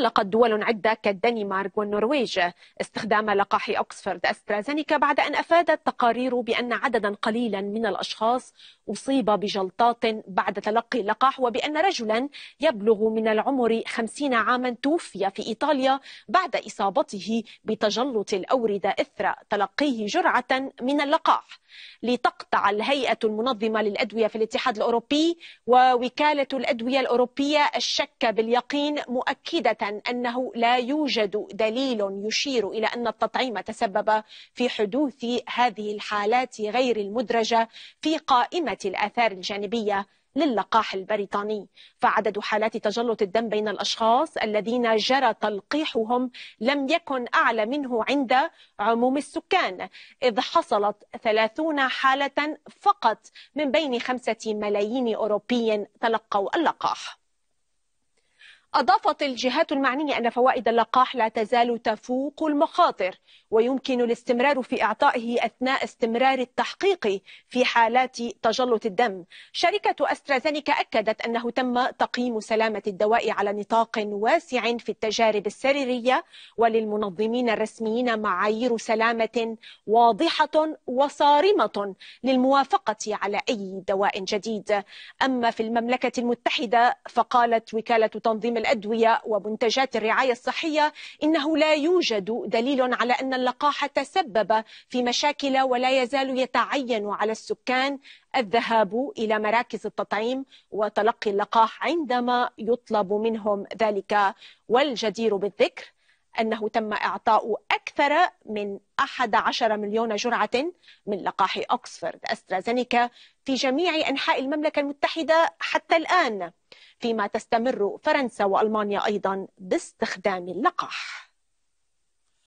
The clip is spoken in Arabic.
أطلقت دول عدة كالدنمارك والنرويج استخدام لقاح أكسفورد أسترازينيكا بعد أن أفادت تقارير بأن عددا قليلا من الأشخاص أصيب بجلطات بعد تلقي اللقاح وبأن رجلا يبلغ من العمر 50 عاما توفي في إيطاليا بعد إصابته بتجلط الأوردة إثر تلقيه جرعة من اللقاح لتقطع الهيئة المنظمة للأدوية في الاتحاد الأوروبي ووكالة الأدوية الأوروبية الشك باليقين مؤكدة أنه لا يوجد دليل يشير إلى أن التطعيم تسبب في حدوث هذه الحالات غير المدرجة في قائمة الآثار الجانبية للقاح البريطاني فعدد حالات تجلط الدم بين الأشخاص الذين جرى تلقيحهم لم يكن أعلى منه عند عموم السكان إذ حصلت 30 حالة فقط من بين خمسه ملايين أوروبي تلقوا اللقاح أضافت الجهات المعنية أن فوائد اللقاح لا تزال تفوق المخاطر ويمكن الاستمرار في إعطائه أثناء استمرار التحقيق في حالات تجلط الدم شركة أسترازينيكا أكدت أنه تم تقييم سلامة الدواء على نطاق واسع في التجارب السريرية وللمنظمين الرسميين معايير سلامة واضحة وصارمة للموافقة على أي دواء جديد أما في المملكة المتحدة فقالت وكالة تنظيم الأدوية ومنتجات الرعاية الصحية إنه لا يوجد دليل على أن اللقاح تسبب في مشاكل ولا يزال يتعين على السكان الذهاب إلى مراكز التطعيم وتلقي اللقاح عندما يطلب منهم ذلك والجدير بالذكر أنه تم إعطاء أكثر أكثر من 11 مليون جرعة من لقاح أكسفورد أسترازينيكا في جميع أنحاء المملكة المتحدة حتى الآن فيما تستمر فرنسا وألمانيا أيضا باستخدام اللقاح